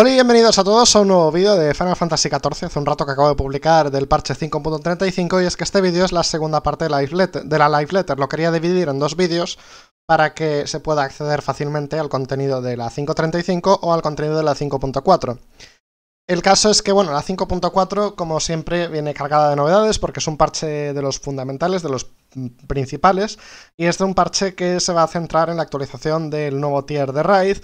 Hola y bienvenidos a todos a un nuevo vídeo de Final Fantasy XIV. Hace un rato que acabo de publicar del parche 5.35 y es que este vídeo es la segunda parte de la, live letter, Lo quería dividir en dos vídeos para que se pueda acceder fácilmente al contenido de la 5.35 o al contenido de la 5.4. El caso es que, bueno, la 5.4, como siempre, viene cargada de novedades porque es un parche de los fundamentales, de los principales, y es de un parche que se va a centrar en la actualización del nuevo tier de Raid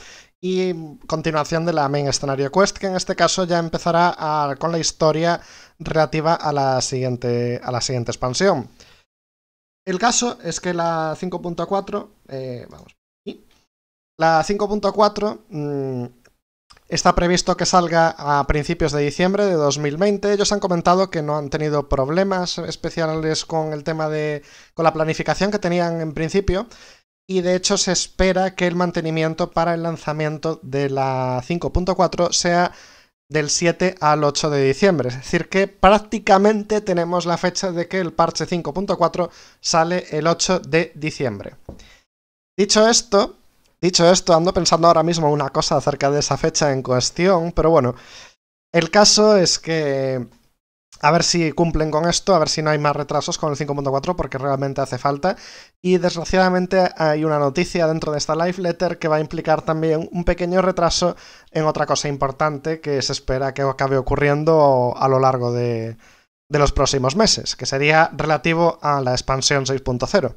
y continuación de la main escenario quest, que en este caso ya empezará con la historia relativa a la siguiente, a la siguiente expansión. El caso es que la 5.4, eh, vamos, la 5.4 mm, está previsto que salga a principios de diciembre de 2020. Ellos han comentado que no han tenido problemas especiales con el tema de, con la planificación que tenían en principio y de hecho se espera que el mantenimiento para el lanzamiento de la 5.4 sea del 7 al 8 de diciembre. Es decir, que prácticamente tenemos la fecha de que el parche 5.4 sale el 8 de diciembre. Dicho esto, dicho esto, ando pensando ahora mismo una cosa acerca de esa fecha en cuestión, pero bueno, el caso es que a ver si cumplen con esto, a ver si no hay más retrasos con el 5.4 porque realmente hace falta. Y desgraciadamente hay una noticia dentro de esta live letter que va a implicar también un pequeño retraso en otra cosa importante que se espera que acabe ocurriendo a lo largo de, los próximos meses, que sería relativo a la expansión 6.0.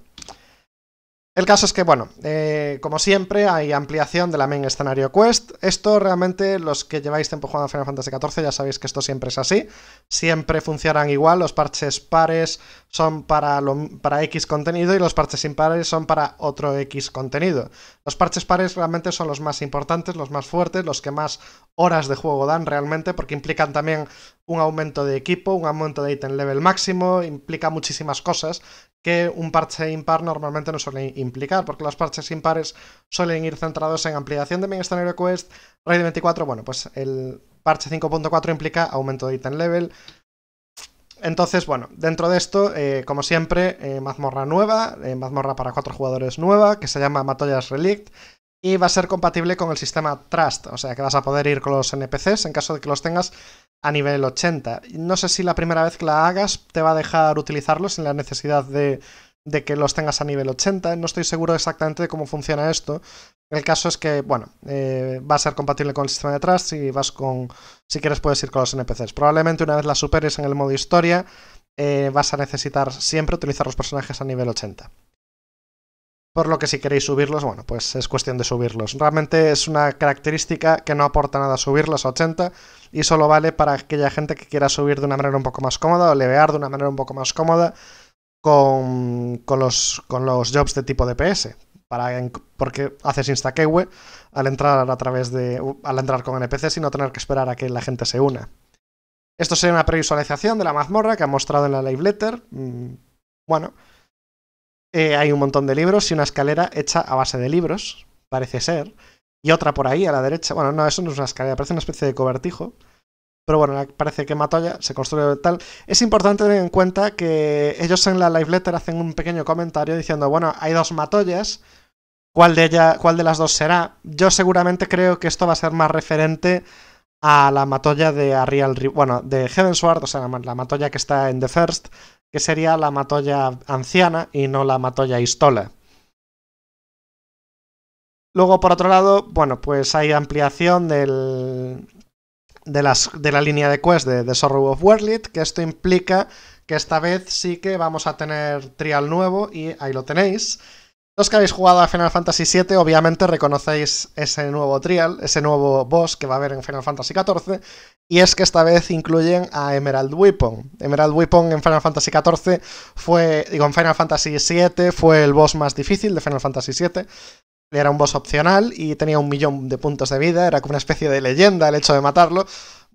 El caso es que, bueno, eh, como siempre, hay ampliación de la main escenario quest. Esto realmente, los que lleváis tiempo jugando a Final Fantasy XIV ya sabéis que esto siempre es así. Siempre funcionan igual. Los parches pares son para, para X contenido y los parches impares son para otro X contenido. Los parches pares realmente son los más importantes, los más fuertes, los que más horas de juego dan realmente, porque implican también un aumento de equipo, un aumento de ítem level máximo, implica muchísimas cosas que un parche impar normalmente no suele implicar, porque los parches impares suelen ir centrados en ampliación de Mainstone Quest, Raid 24, bueno, pues el parche 5.4 implica aumento de item level. Entonces, bueno, dentro de esto, eh, como siempre, eh, mazmorra nueva, eh, mazmorra para cuatro jugadores nueva, que se llama Matoyas Relict, y va a ser compatible con el sistema Trust, o sea que vas a poder ir con los NPCs en caso de que los tengas a nivel 80. No sé si la primera vez que la hagas te va a dejar utilizarlos en la necesidad de, que los tengas a nivel 80. No estoy seguro exactamente de cómo funciona esto. El caso es que, bueno, eh, va a ser compatible con el sistema de atrás, y vas con. Si quieres, puedes ir con los NPCs. Probablemente una vez las superes en el modo historia, eh, vas a necesitar siempre utilizar los personajes a nivel 80 por lo que si queréis subirlos, bueno, pues es cuestión de subirlos. Realmente es una característica que no aporta nada subirlos a 80 y solo vale para aquella gente que quiera subir de una manera un poco más cómoda o levear de una manera un poco más cómoda con, con, los, con los jobs de tipo DPS. Para, porque haces insta al entrar a través de. al entrar con npc y tener que esperar a que la gente se una. Esto sería una previsualización de la mazmorra que ha mostrado en la live letter. Mm, bueno, eh, hay un montón de libros y una escalera hecha a base de libros, parece ser. Y otra por ahí, a la derecha. Bueno, no, eso no es una escalera, parece una especie de cobertijo. Pero bueno, parece que Matoya se construye tal. Es importante tener en cuenta que ellos en la live letter hacen un pequeño comentario diciendo, bueno, hay dos Matoyas, ¿cuál de, ella, cuál de las dos será? Yo seguramente creo que esto va a ser más referente a la Matoya de Arial, bueno, de Heaven o sea, la, la Matoya que está en The First, que sería la matolla anciana y no la matolla histola. Luego, por otro lado, bueno, pues hay ampliación del, de, las, de, la línea de quest de The Sorrow of Worldlit, que esto implica que esta vez sí que vamos a tener trial nuevo y ahí lo tenéis. Los que habéis jugado a Final Fantasy VII obviamente reconocéis ese nuevo trial, ese nuevo boss que va a haber en Final Fantasy XIV, y es que esta vez incluyen a Emerald Weapon. Emerald Weapon en Final Fantasy XIV fue, digo, Final Fantasy VII fue el boss más difícil de Final Fantasy VII. Era un boss opcional y tenía un millón de puntos de vida, era como una especie de leyenda el hecho de matarlo.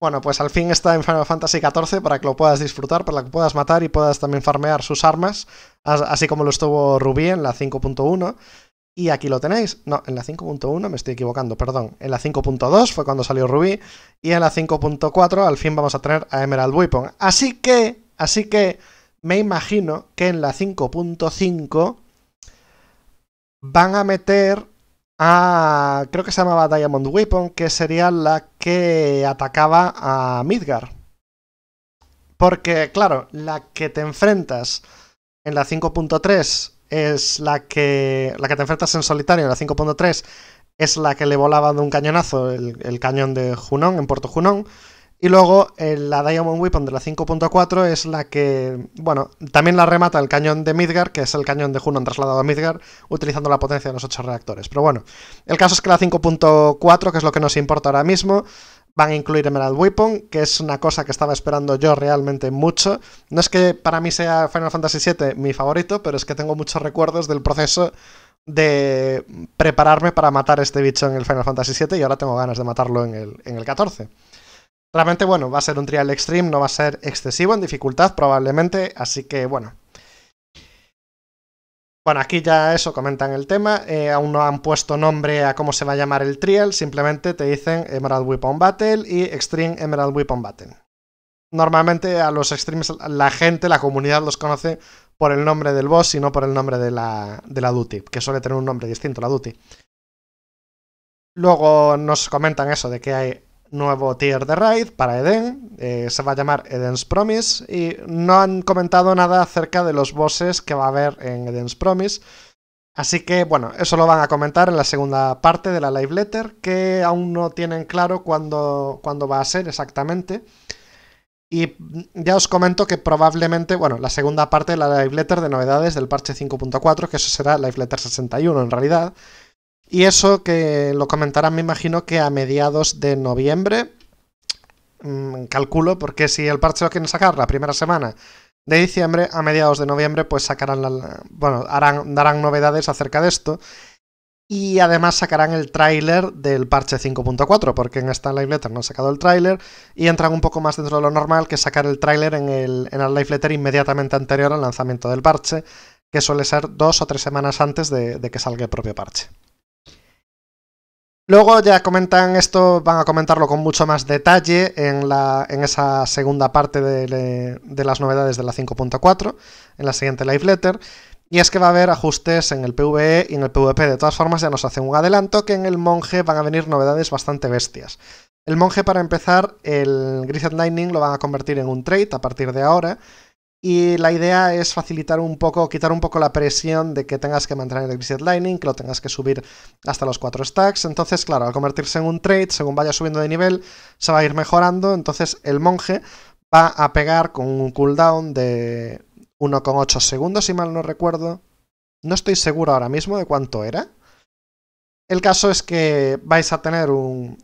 Bueno, pues al fin está en Final Fantasy XIV para que lo puedas disfrutar, para que puedas matar y puedas también farmear sus armas, así como lo estuvo Rubí en la 5.1 y aquí lo tenéis. No, en la 5.1 me estoy equivocando, perdón. En la 5.2 fue cuando salió Ruby. Y en la 5.4 al fin vamos a tener a Emerald Weapon. Así que, así que me imagino que en la 5.5 van a meter a... Creo que se llamaba Diamond Weapon, que sería la que atacaba a Midgar. Porque, claro, la que te enfrentas en la 5.3 es la que, la que te enfrentas en solitario, la 5.3, es la que le volaba de un cañonazo el, cañón de Junón, en Puerto Junón. Y luego eh, la Diamond Weapon de la 5.4 es la que, bueno, también la remata el cañón de Midgar, que es el cañón de Hunon trasladado a Midgar, utilizando la potencia de los 8 reactores. Pero bueno, el caso es que la 5.4, que es lo que nos importa ahora mismo, Van a incluir Emerald Weapon, que es una cosa que estaba esperando yo realmente mucho. No es que para mí sea Final Fantasy VII mi favorito, pero es que tengo muchos recuerdos del proceso de prepararme para matar este bicho en el Final Fantasy VII y ahora tengo ganas de matarlo en el, en el 14. Realmente, bueno, va a ser un trial extreme, no va a ser excesivo en dificultad probablemente, así que bueno, bueno, aquí ya eso, comentan el tema, eh, aún no han puesto nombre a cómo se va a llamar el trial, simplemente te dicen Emerald Weapon Battle y Extreme Emerald Weapon Battle. Normalmente a los Extremes la gente, la comunidad los conoce por el nombre del boss y no por el nombre de la, de la Duty, que suele tener un nombre distinto la Duty. Luego nos comentan eso de que hay nuevo tier de raid para Eden, eh, se va a llamar Eden's Promise y no han comentado nada acerca de los bosses que va a haber en Eden's Promise. Así que bueno, eso lo van a comentar en la segunda parte de la live letter, que aún no tienen claro cuándo, cuándo va a ser exactamente. Y ya os comento que probablemente, bueno, la segunda parte de la live letter de novedades del parche 5.4, que eso será live letter 61 en realidad, y eso que lo comentarán, me imagino que a mediados de noviembre. Mm, calculo, porque si el parche lo quieren sacar la primera semana de diciembre, a mediados de noviembre, pues sacarán Bueno, harán, darán novedades acerca de esto. Y además sacarán el tráiler del parche 5.4, porque en esta live letter no ha sacado el tráiler y entran un poco más dentro de lo normal que sacar el tráiler en, el, la live letter inmediatamente anterior al lanzamiento del parche, que suele ser dos o tres semanas antes de que salga el propio parche. Luego ya comentan esto, van a comentarlo con mucho más detalle en, esa segunda parte de, las novedades de la 5.4, en la siguiente live letter. Y es que va a haber ajustes en el PvE y en el PvP. De todas formas, ya nos hace un adelanto que en el monje van a venir novedades bastante bestias. El monje, para empezar, el grizzly Lightning lo van a convertir en un trade a partir de ahora. Y la idea es facilitar un poco, quitar un poco la presión de que tengas que mantener el Exit Lightning, que lo tengas que subir hasta los 4 stacks. Entonces, claro, al convertirse en un trade, según vaya subiendo de nivel, se va a ir mejorando. Entonces, el monje va a pegar con un cooldown de 1,8 segundos, si mal no recuerdo. No estoy seguro ahora mismo de cuánto era. El caso es que vais a tener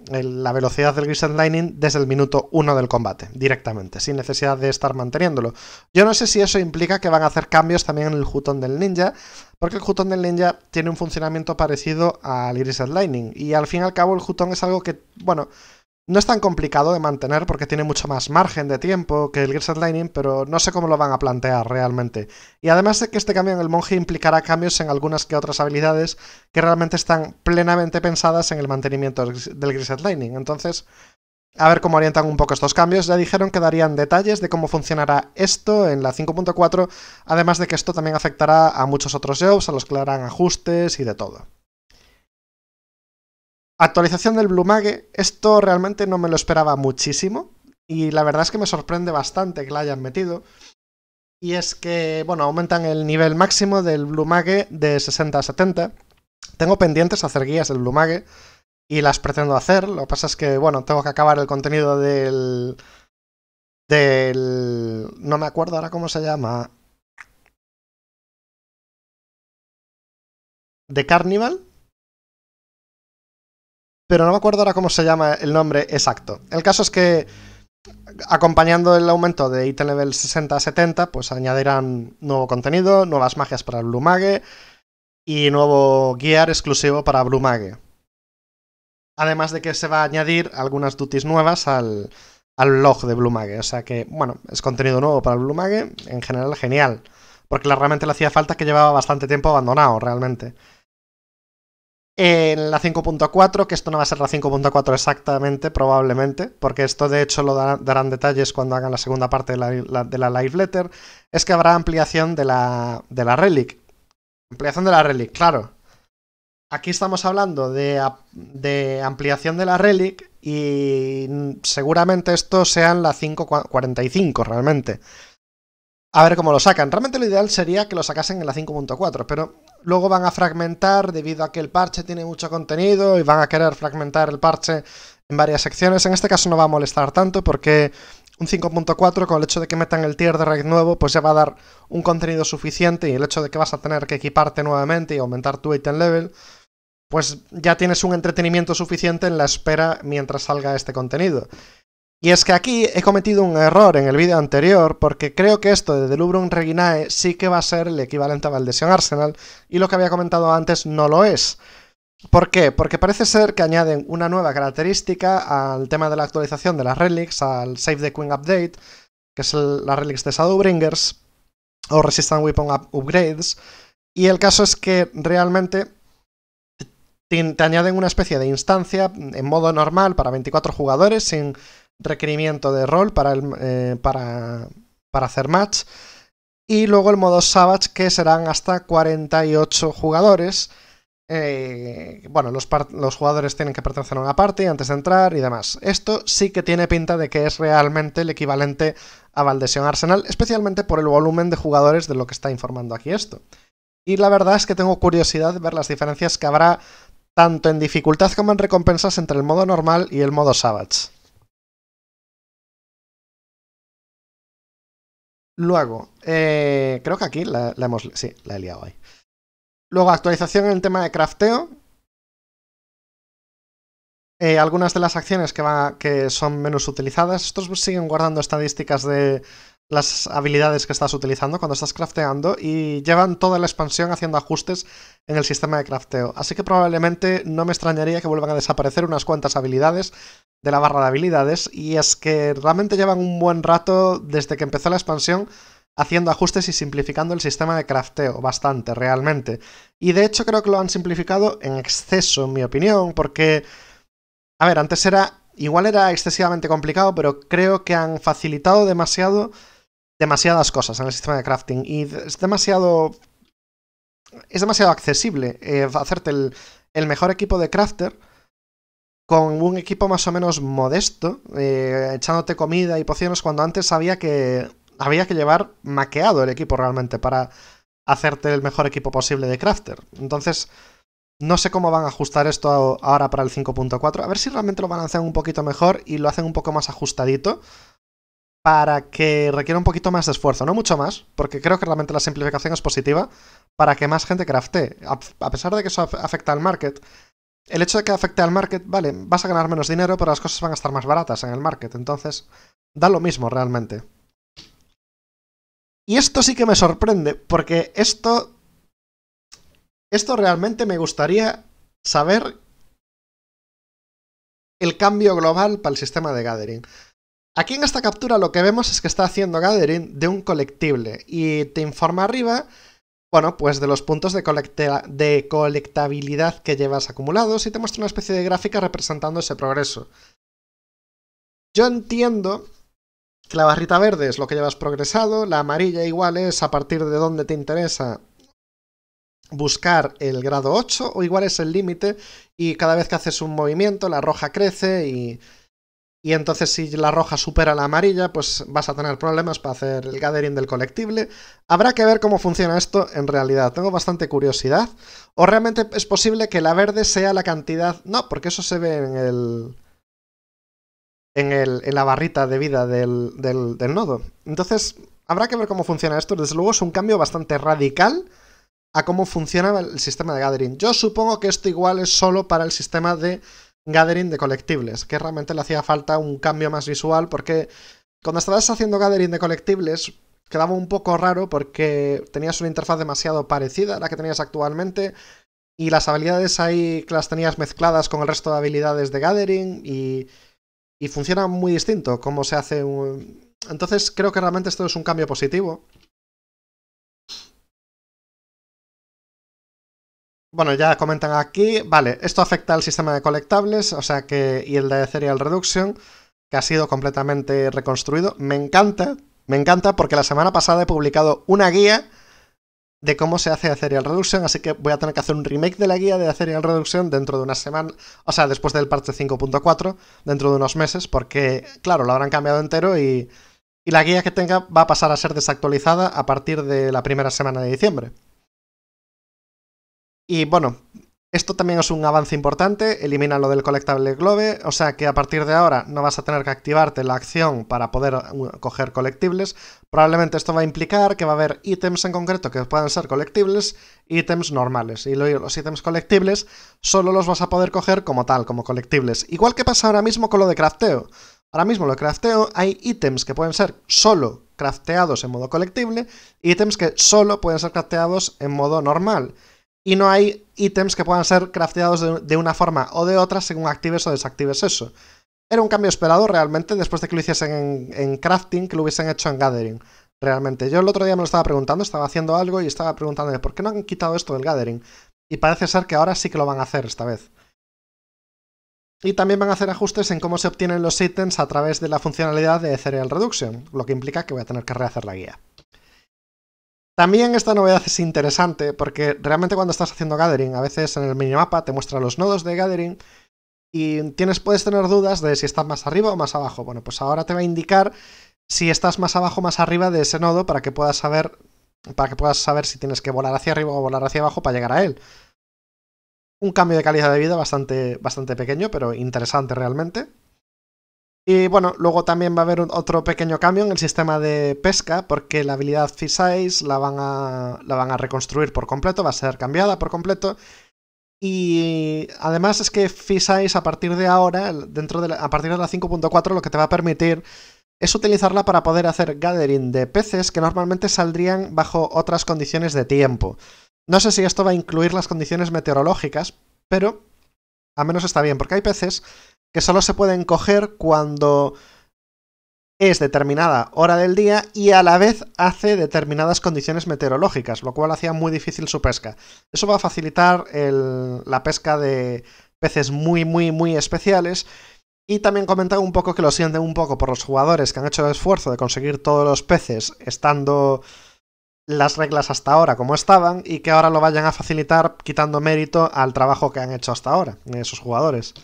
la velocidad del Gris Lightning desde el minuto 1 del combate, directamente, sin necesidad de estar manteniéndolo. Yo no sé si eso implica que van a hacer cambios también en el Jutón del Ninja, porque el Jutón del Ninja tiene un funcionamiento parecido al Grisend Lightning, y al fin y al cabo el Jutón es algo que, bueno, no es tan complicado de mantener porque tiene mucho más margen de tiempo que el Gears Lightning, pero no sé cómo lo van a plantear realmente. Y además de que este cambio en el monje implicará cambios en algunas que otras habilidades que realmente están plenamente pensadas en el mantenimiento del Gears Lightning. Entonces, a ver cómo orientan un poco estos cambios. Ya dijeron que darían detalles de cómo funcionará esto en la 5.4, además de que esto también afectará a muchos otros jobs, a los que le harán ajustes y de todo. Actualización del Bluemage. Esto realmente no me lo esperaba muchísimo. Y la verdad es que me sorprende bastante que la hayan metido. Y es que, bueno, aumentan el nivel máximo del Bluemage de 60 a 70. Tengo pendientes hacer guías del Bluemage y las pretendo hacer. Lo que pasa es que, bueno, tengo que acabar el contenido del. del. no me acuerdo ahora cómo se llama. de Carnival pero no me acuerdo ahora cómo se llama el nombre exacto. El caso es que acompañando el aumento de item level 60 a 70, pues añadirán nuevo contenido, nuevas magias para Blue Mage y nuevo gear exclusivo para Blue Además de que se va a añadir algunas duties nuevas al, al log de Blue Mage. O sea que, bueno, es contenido nuevo para Blue Mage, en general genial. Porque realmente le hacía falta que llevaba bastante tiempo abandonado, realmente en la 5.4, que esto no va a ser la 5.4 exactamente, probablemente, porque esto de hecho lo darán, detalles cuando hagan la segunda parte de la, live letter, es que habrá ampliación de la, de la relic. Ampliación de la relic, claro. Aquí estamos hablando de, ampliación de la relic y seguramente esto sea en la 5.45 realmente. A ver cómo lo sacan. Realmente lo ideal sería que lo sacasen en la 5.4, pero luego van a fragmentar debido a que el parche tiene mucho contenido y van a querer fragmentar el parche en varias secciones. En este caso no va a molestar tanto porque un 5.4 con el hecho de que metan el tier de raid nuevo, pues ya va a dar un contenido suficiente y el hecho de que vas a tener que equiparte nuevamente y aumentar tu item level, pues ya tienes un entretenimiento suficiente en la espera mientras salga este contenido. Y es que aquí he cometido un error en el vídeo anterior, porque creo que esto de Delubrum Reginae sí que va a ser el equivalente a Valdesión Arsenal, y lo que había comentado antes no lo es. ¿Por qué? Porque parece ser que añaden una nueva característica al tema de la actualización de las relics, al Save the Queen Update, que es la relics de Shadowbringers, o Resistant Weapon Upgrades, y el caso es que realmente te añaden una especie de instancia en modo normal para 24 jugadores, sin requerimiento de rol eh, para, para, hacer match. Y luego el modo Savage, que serán hasta 48 jugadores. Eh, bueno, los, jugadores tienen que pertenecer a una parte antes de entrar y demás. Esto sí que tiene pinta de que es realmente el equivalente a Valdesión Arsenal, especialmente por el volumen de jugadores de lo que está informando aquí esto. Y la verdad es que tengo curiosidad de ver las diferencias que habrá tanto en dificultad como en recompensas entre el modo normal y el modo Savage. Luego, eh, creo que aquí la, hemos... Sí, la he liado ahí. Luego, actualización en el tema de crafteo. Eh, algunas de las acciones que, va, que son menos utilizadas. Estos siguen guardando estadísticas de, las habilidades que estás utilizando cuando estás crafteando y llevan toda la expansión haciendo ajustes en el sistema de crafteo. Así que probablemente no me extrañaría que vuelvan a desaparecer unas cuantas habilidades de la barra de habilidades y es que realmente llevan un buen rato desde que empezó la expansión haciendo ajustes y simplificando el sistema de crafteo, bastante realmente. Y de hecho creo que lo han simplificado en exceso, en mi opinión, porque... A ver, antes era... Igual era excesivamente complicado, pero creo que han facilitado demasiado demasiadas cosas en el sistema de crafting y es demasiado... Es demasiado accesible eh, hacerte el, mejor equipo de crafter con un equipo más o menos modesto, eh, echándote comida y pociones cuando antes había que, había que llevar maqueado el equipo realmente para hacerte el mejor equipo posible de crafter. Entonces, no sé cómo van a ajustar esto ahora para el 5.4. A ver si realmente lo van a hacer un poquito mejor y lo hacen un poco más ajustadito para que requiera un poquito más de esfuerzo, no mucho más, porque creo que realmente la simplificación es positiva para que más gente crafte. A pesar de que eso afecta al market, el hecho de que afecte al market, vale, vas a ganar menos dinero, pero las cosas van a estar más baratas en el market, entonces da lo mismo realmente. Y esto sí que me sorprende, porque esto... Esto realmente me gustaría saber el cambio global para el sistema de gathering. Aquí en esta captura lo que vemos es que está haciendo gathering de un colectible y te informa arriba, bueno, pues de los puntos de, de colectabilidad que llevas acumulados y te muestra una especie de gráfica representando ese progreso. Yo entiendo que la barrita verde es lo que llevas progresado, la amarilla igual es a partir de donde te interesa buscar el grado 8 o igual es el límite y cada vez que haces un movimiento la roja crece y y entonces si la roja supera la amarilla, pues vas a tener problemas para hacer el gathering del colectible. Habrá que ver cómo funciona esto en realidad. Tengo bastante curiosidad. O realmente es posible que la verde sea la cantidad... No, porque eso se ve en el... En, el, en la barrita de vida del, nodo. Entonces, habrá que ver cómo funciona esto. Desde luego es un cambio bastante radical a cómo funciona el sistema de gathering. Yo supongo que esto igual es solo para el sistema de gathering de colectibles, que realmente le hacía falta un cambio más visual porque cuando estabas haciendo gathering de colectibles quedaba un poco raro porque tenías una interfaz demasiado parecida a la que tenías actualmente y las habilidades ahí las tenías mezcladas con el resto de habilidades de gathering y, funciona muy distinto como se hace un... Entonces creo que realmente esto es un cambio positivo Bueno, ya comentan aquí, vale, esto afecta al sistema de colectables, o sea que, y el de Serial Reduction, que ha sido completamente reconstruido. Me encanta, me encanta porque la semana pasada he publicado una guía de cómo se hace Ethereal Reduction, así que voy a tener que hacer un remake de la guía de Ethereal Reduction dentro de una semana, o sea, después del parche 5.4, dentro de unos meses, porque, claro, lo habrán cambiado entero y, y la guía que tenga va a pasar a ser desactualizada a partir de la primera semana de diciembre. Y bueno, esto también es un avance importante, elimina lo del colectable globe, o sea que a partir de ahora no vas a tener que activarte la acción para poder uh, coger colectibles. Probablemente esto va a implicar que va a haber ítems en concreto que puedan ser colectibles, ítems normales. Y los ítems colectibles solo los vas a poder coger como tal, como colectibles. Igual que pasa ahora mismo con lo de crafteo. Ahora mismo lo de crafteo hay ítems que pueden ser solo crafteados en modo colectible, ítems que solo pueden ser crafteados en modo normal y no hay ítems que puedan ser crafteados de, una forma o de otra según actives o desactives eso. Era un cambio esperado realmente después de que lo hiciesen en, crafting, que lo hubiesen hecho en gathering. Realmente, yo el otro día me lo estaba preguntando, estaba haciendo algo y estaba preguntándome por qué no han quitado esto del gathering. Y parece ser que ahora sí que lo van a hacer esta vez. Y también van a hacer ajustes en cómo se obtienen los ítems a través de la funcionalidad de Cereal Reduction, lo que implica que voy a tener que rehacer la guía. También esta novedad es interesante porque realmente cuando estás haciendo Gathering, a veces en el minimapa te muestra los nodos de Gathering y tienes, puedes tener dudas de si estás más arriba o más abajo. Bueno, pues ahora te va a indicar si estás más abajo o más arriba de ese nodo para que puedas saber para que puedas saber si tienes que volar hacia arriba o volar hacia abajo para llegar a él. Un cambio de calidad de vida bastante, bastante pequeño, pero interesante realmente. Y bueno, luego también va a haber otro pequeño cambio en el sistema de pesca, porque la habilidad c la van a, la van a reconstruir por completo, va a ser cambiada por completo. Y además es que f a partir de ahora, dentro de a partir de la 5.4, lo que te va a permitir es utilizarla para poder hacer gathering de peces que normalmente saldrían bajo otras condiciones de tiempo. No sé si esto va a incluir las condiciones meteorológicas, pero a menos está bien, porque hay peces que solo se pueden coger cuando es determinada hora del día y a la vez hace determinadas condiciones meteorológicas, lo cual hacía muy difícil su pesca. Eso va a facilitar la pesca de peces muy, muy, muy especiales. Y también comentaba un poco que lo sienten un poco por los jugadores que han hecho el esfuerzo de conseguir todos los peces estando las reglas hasta ahora como estaban y que ahora lo vayan a facilitar quitando mérito al trabajo que han hecho hasta ahora esos jugadores.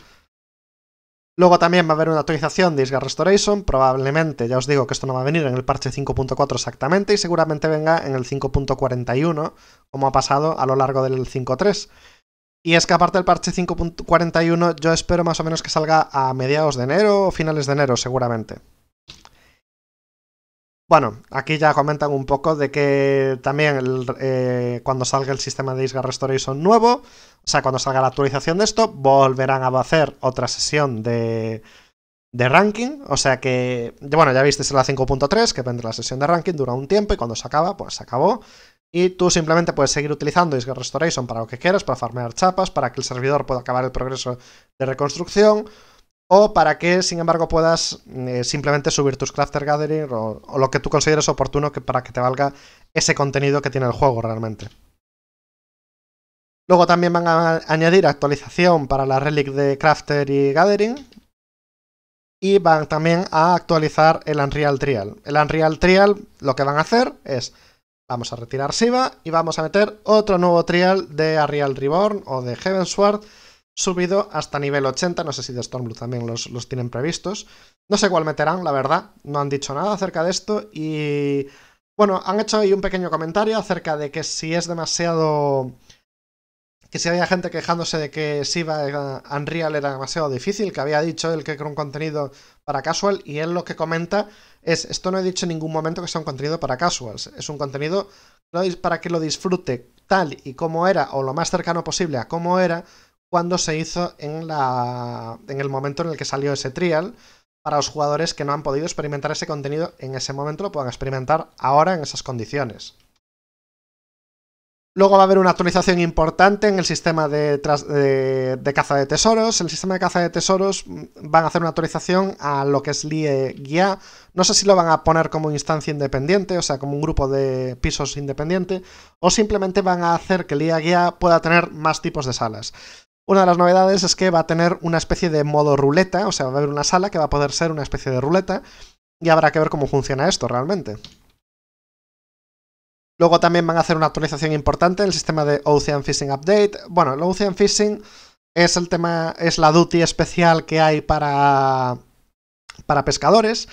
Luego también va a haber una actualización de Isga Restoration, probablemente, ya os digo que esto no va a venir en el parche 5.4 exactamente y seguramente venga en el 5.41, como ha pasado a lo largo del 5.3. Y es que aparte del parche 5.41, yo espero más o menos que salga a mediados de enero o finales de enero seguramente. Bueno, aquí ya comentan un poco de que también eh, cuando salga el sistema de Isgar Restoration nuevo, o sea, cuando salga la actualización de esto, volverán a hacer otra sesión de, de ranking. O sea que, bueno, ya visteis la 5.3, que vendrá la sesión de ranking, dura un tiempo y cuando se acaba, pues se acabó. Y tú simplemente puedes seguir utilizando Isgar Restoration para lo que quieras, para farmear chapas, para que el servidor pueda acabar el progreso de reconstrucción o para que, sin embargo, puedas eh, simplemente subir tus Crafter Gathering o, lo que tú consideres oportuno para que te valga ese contenido que tiene el juego realmente. Luego también van a añadir actualización para la Relic de Crafter y Gathering. Y van también a actualizar el Unreal Trial. El Unreal Trial lo que van a hacer es, vamos a retirar Siva y vamos a meter otro nuevo trial de Unreal Reborn o de heaven Sword subido hasta nivel 80. No sé si de Stormblood también los, los tienen previstos. No sé cuál meterán, la verdad. No han dicho nada acerca de esto. Y bueno, han hecho ahí un pequeño comentario acerca de que si es demasiado... Que si había gente quejándose de que Siva eh, Unreal era demasiado difícil, que había dicho él que era un contenido para casual, y él lo que comenta es, esto no he dicho en ningún momento que sea un contenido para casuals, es un contenido para que lo disfrute tal y como era, o lo más cercano posible a como era, cuando se hizo en, el momento en el que salió ese trial, para los jugadores que no han podido experimentar ese contenido en ese momento lo puedan experimentar ahora en esas condiciones. Luego va a haber una actualización importante en el sistema de, caza de tesoros. El sistema de caza de tesoros mm, van a hacer una actualización a lo que es LIE Guía. No sé si lo van a poner como instancia independiente, o sea, como un grupo de pisos independiente, o simplemente van a hacer que LIE Guía pueda tener más tipos de salas. Una de las novedades es que va a tener una especie de modo ruleta, o sea, va a haber una sala que va a poder ser una especie de ruleta y habrá que ver cómo funciona esto realmente. Luego también van a hacer una actualización importante en el sistema de Ocean Fishing Update. Bueno, el Ocean Fishing es el tema, es la duty especial que hay para, para pescadores,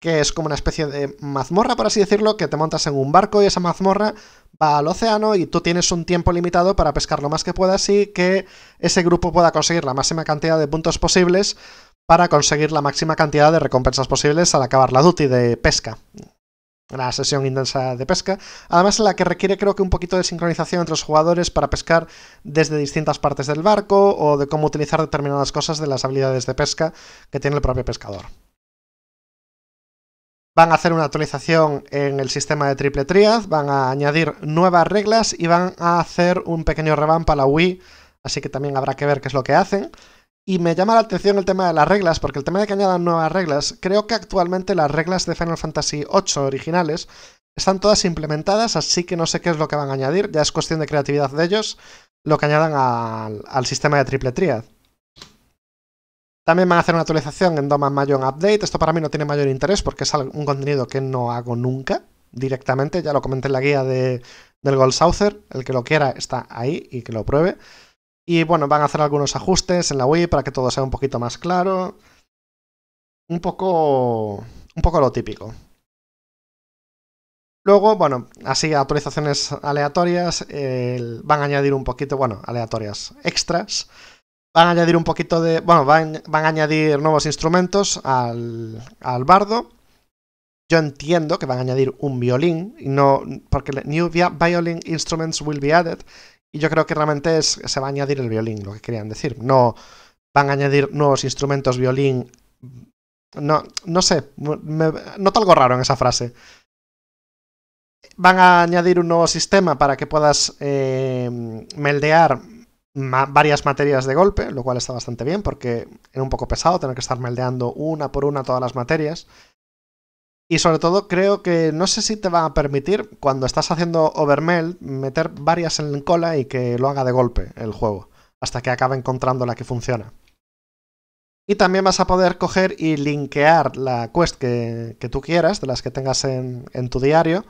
que es como una especie de mazmorra, por así decirlo, que te montas en un barco y esa mazmorra va al océano y tú tienes un tiempo limitado para pescar lo más que puedas y que ese grupo pueda conseguir la máxima cantidad de puntos posibles para conseguir la máxima cantidad de recompensas posibles al acabar la duty de pesca. Una sesión intensa de pesca, además la que requiere creo que un poquito de sincronización entre los jugadores para pescar desde distintas partes del barco o de cómo utilizar determinadas cosas de las habilidades de pesca que tiene el propio pescador. Van a hacer una actualización en el sistema de triple triad, van a añadir nuevas reglas y van a hacer un pequeño revamp a la Wii, así que también habrá que ver qué es lo que hacen. Y me llama la atención el tema de las reglas, porque el tema de que añadan nuevas reglas, creo que actualmente las reglas de Final Fantasy VIII originales están todas implementadas, así que no sé qué es lo que van a añadir, ya es cuestión de creatividad de ellos, lo que añadan al, al sistema de triple triad. También van a hacer una actualización en DOMA Mayon Update. Esto para mí no tiene mayor interés porque es un contenido que no hago nunca directamente. Ya lo comenté en la guía de, del Gold Souther. El que lo quiera está ahí y que lo pruebe. Y bueno, van a hacer algunos ajustes en la Wii para que todo sea un poquito más claro. Un poco. Un poco lo típico. Luego, bueno, así actualizaciones aleatorias. van a añadir un poquito, bueno, aleatorias extras Van a añadir un poquito de. Bueno, van, a añadir nuevos instrumentos al, al bardo. Yo entiendo que van a añadir un violín, no, porque New Violin Instruments will be added, y yo creo que realmente es, se va a añadir el violín, lo que querían decir. No van a añadir nuevos instrumentos violín. No, no sé, me, noto algo raro en esa frase. Van a añadir un nuevo sistema para que puedas eh, meldear varias materias de golpe, lo cual está bastante bien porque era un poco pesado tener que estar meldeando una por una todas las materias. Y sobre todo creo que no sé si te va a permitir cuando estás haciendo overmeld meter varias en cola y que lo haga de golpe el juego, hasta que acabe encontrando la que funciona. Y también vas a poder coger y linkear la quest que, tú quieras, de las que tengas en, en tu diario,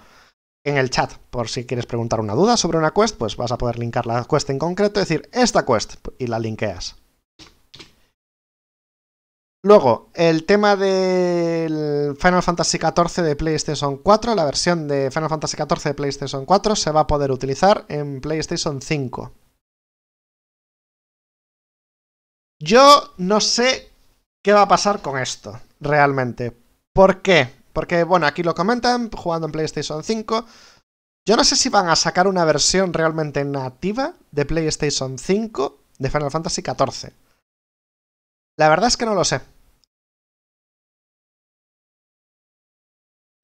en el chat por si quieres preguntar una duda sobre una quest, pues vas a poder linkar la quest en concreto, decir esta quest y la linkeas. Luego, el tema del Final Fantasy XIV de PlayStation 4, la versión de Final Fantasy XIV de PlayStation 4 se va a poder utilizar en PlayStation 5. Yo no sé qué va a pasar con esto, realmente. ¿Por qué? Porque, bueno, aquí lo comentan, jugando en PlayStation 5. Yo no sé si van a sacar una versión realmente nativa de PlayStation 5 de Final Fantasy XIV. La verdad es que no lo sé.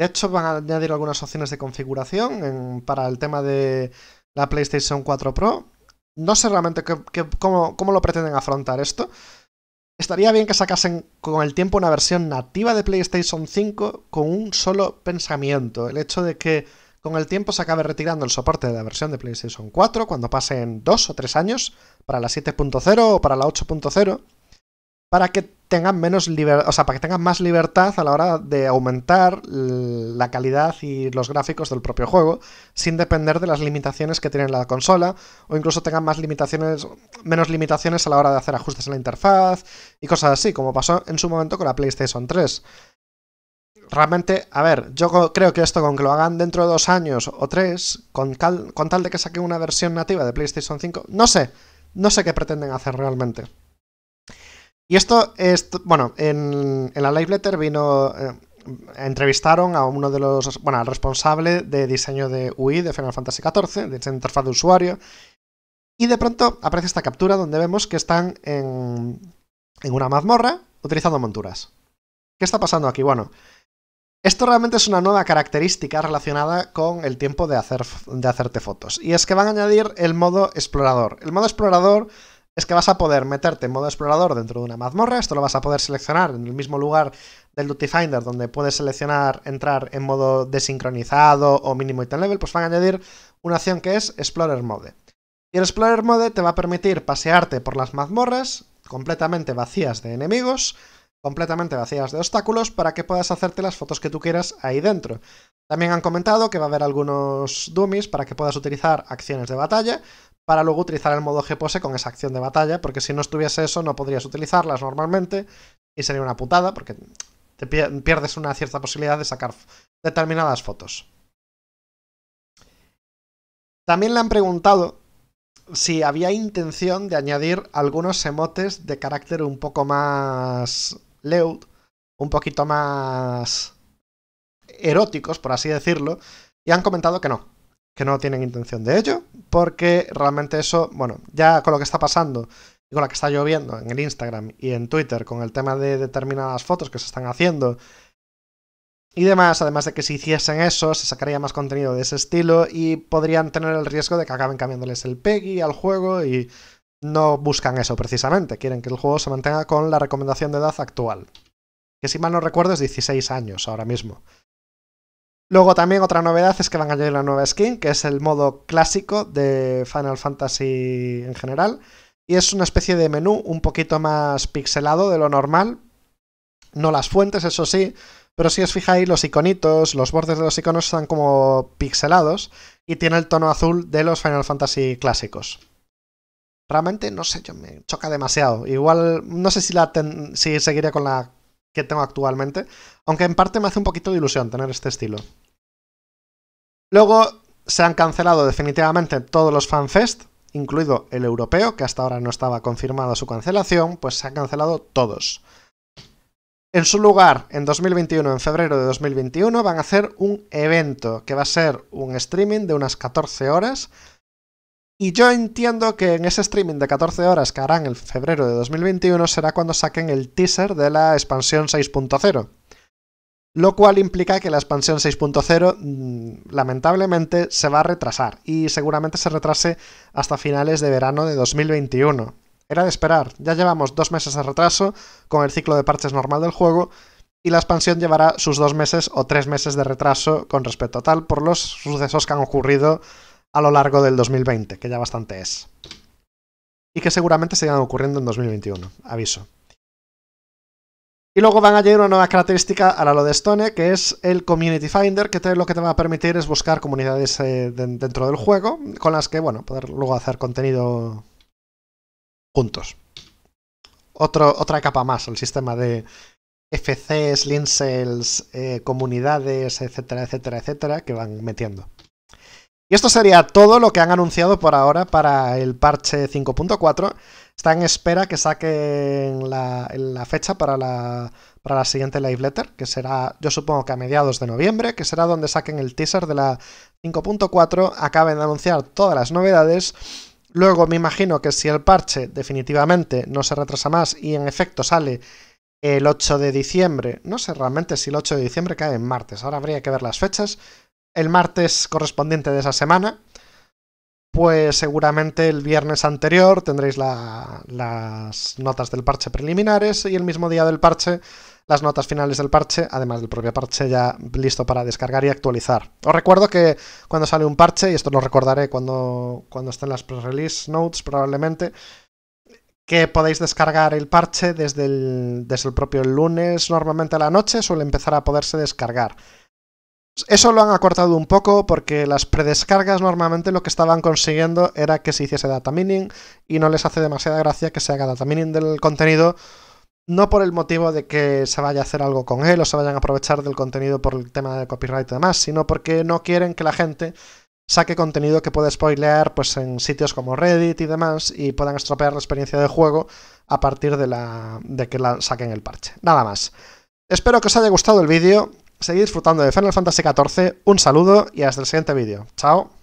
De hecho, van a añadir algunas opciones de configuración para el tema de la PlayStation 4 Pro. No sé realmente cómo lo pretenden afrontar esto. Estaría bien que sacasen con el tiempo una versión nativa de PlayStation 5 con un solo pensamiento, el hecho de que con el tiempo se acabe retirando el soporte de la versión de PlayStation 4 cuando pasen dos o tres años para la 7.0 o para la 8.0 para que tengan menos o sea, para que tengan más libertad a la hora de aumentar la calidad y los gráficos del propio juego, sin depender de las limitaciones que tiene la consola, o incluso tengan más limitaciones, menos limitaciones a la hora de hacer ajustes en la interfaz y cosas así, como pasó en su momento con la PlayStation 3. Realmente, a ver, yo creo que esto con que lo hagan dentro de dos años o tres, con, con tal de que saquen una versión nativa de PlayStation 5, no sé, no sé qué pretenden hacer realmente. Y esto, es, bueno, en, la live letter vino, eh, entrevistaron a uno de los, bueno, al responsable de diseño de UI de Final Fantasy XIV, de interfaz de usuario, y de pronto aparece esta captura donde vemos que están en, en una mazmorra utilizando monturas. ¿Qué está pasando aquí? Bueno, esto realmente es una nueva característica relacionada con el tiempo de, hacer, de hacerte fotos. Y es que van a añadir el modo explorador. El modo explorador es que vas a poder meterte en modo explorador dentro de una mazmorra, esto lo vas a poder seleccionar en el mismo lugar del Duty Finder donde puedes seleccionar entrar en modo desincronizado o mínimo item level, pues van a añadir una opción que es Explorer Mode. Y el Explorer Mode te va a permitir pasearte por las mazmorras completamente vacías de enemigos, completamente vacías de obstáculos, para que puedas hacerte las fotos que tú quieras ahí dentro. También han comentado que va a haber algunos dummies para que puedas utilizar acciones de batalla, para luego utilizar el modo G-Pose con esa acción de batalla, porque si no estuviese eso no podrías utilizarlas normalmente y sería una putada porque te pierdes una cierta posibilidad de sacar determinadas fotos. También le han preguntado si había intención de añadir algunos emotes de carácter un poco más leud, un poquito más eróticos, por así decirlo, y han comentado que no, que no tienen intención de ello, porque realmente eso, bueno, ya con lo que está pasando y con la que está lloviendo en el Instagram y en Twitter, con el tema de determinadas fotos que se están haciendo y demás, además de que si hiciesen eso, se sacaría más contenido de ese estilo y podrían tener el riesgo de que acaben cambiándoles el Peggy al juego y no buscan eso precisamente, quieren que el juego se mantenga con la recomendación de edad actual, que si mal no recuerdo es 16 años ahora mismo. Luego también otra novedad es que van a añadir la nueva skin, que es el modo clásico de Final Fantasy en general. Y es una especie de menú un poquito más pixelado de lo normal. No las fuentes, eso sí, pero si os fijáis, los iconitos, los bordes de los iconos están como pixelados y tiene el tono azul de los Final Fantasy clásicos. Realmente, no sé, yo me choca demasiado. Igual, no sé si, la si seguiré con la que tengo actualmente, aunque en parte me hace un poquito de ilusión tener este estilo. Luego se han cancelado definitivamente todos los fanfest, incluido el europeo, que hasta ahora no estaba confirmada su cancelación, pues se han cancelado todos. En su lugar, en 2021, en febrero de 2021, van a hacer un evento que va a ser un streaming de unas 14 horas. Y yo entiendo que en ese streaming de 14 horas que harán en febrero de 2021 será cuando saquen el teaser de la expansión 6.0 lo cual implica que la expansión 6.0 mm, lamentablemente se va a retrasar y seguramente se retrase hasta finales de verano de 2021. Era de esperar, ya llevamos dos meses de retraso con el ciclo de parches normal del juego y la expansión llevará sus dos meses o tres meses de retraso con respecto a tal por los sucesos que han ocurrido a lo largo del 2020, que ya bastante es. Y que seguramente seguirán ocurriendo en 2021, aviso. Y luego van a añadir una nueva característica a la Stone, que es el Community Finder, que lo que te va a permitir es buscar comunidades eh, dentro del juego, con las que, bueno, poder luego hacer contenido juntos. otra capa más, el sistema de FCs, lincels, eh, comunidades, etcétera, etcétera, etcétera, que van metiendo. Y esto sería todo lo que han anunciado por ahora para el parche 5.4 Está en espera que saquen la, fecha para la, para la siguiente live letter, que será, yo supongo que a mediados de noviembre, que será donde saquen el teaser de la 5.4, acaben de anunciar todas las novedades. Luego me imagino que si el parche definitivamente no se retrasa más y en efecto sale el 8 de diciembre, no sé realmente si el 8 de diciembre cae en martes, ahora habría que ver las fechas, el martes correspondiente de esa semana, pues seguramente el viernes anterior tendréis las notas del parche preliminares y el mismo día del parche las notas finales del parche, además del propio parche ya listo para descargar y actualizar. Os recuerdo que cuando sale un parche, y esto lo recordaré cuando, cuando estén las pre-release notes probablemente, que podéis descargar el parche desde desde el propio lunes, normalmente a la noche suele empezar a poderse descargar. Eso lo han acortado un poco porque las predescargas normalmente lo que estaban consiguiendo era que se hiciese data mining y no les hace demasiada gracia que se haga data mining del contenido, no por el motivo de que se vaya a hacer algo con él o se vayan a aprovechar del contenido por el tema de copyright y demás, sino porque no quieren que la gente saque contenido que pueda spoilear pues, en sitios como Reddit y demás y puedan estropear la experiencia de juego a partir de, la, de que la saquen el parche. Nada más. Espero que os haya gustado el vídeo. Seguid disfrutando de Final Fantasy XIV, un saludo y hasta el siguiente vídeo. Chao.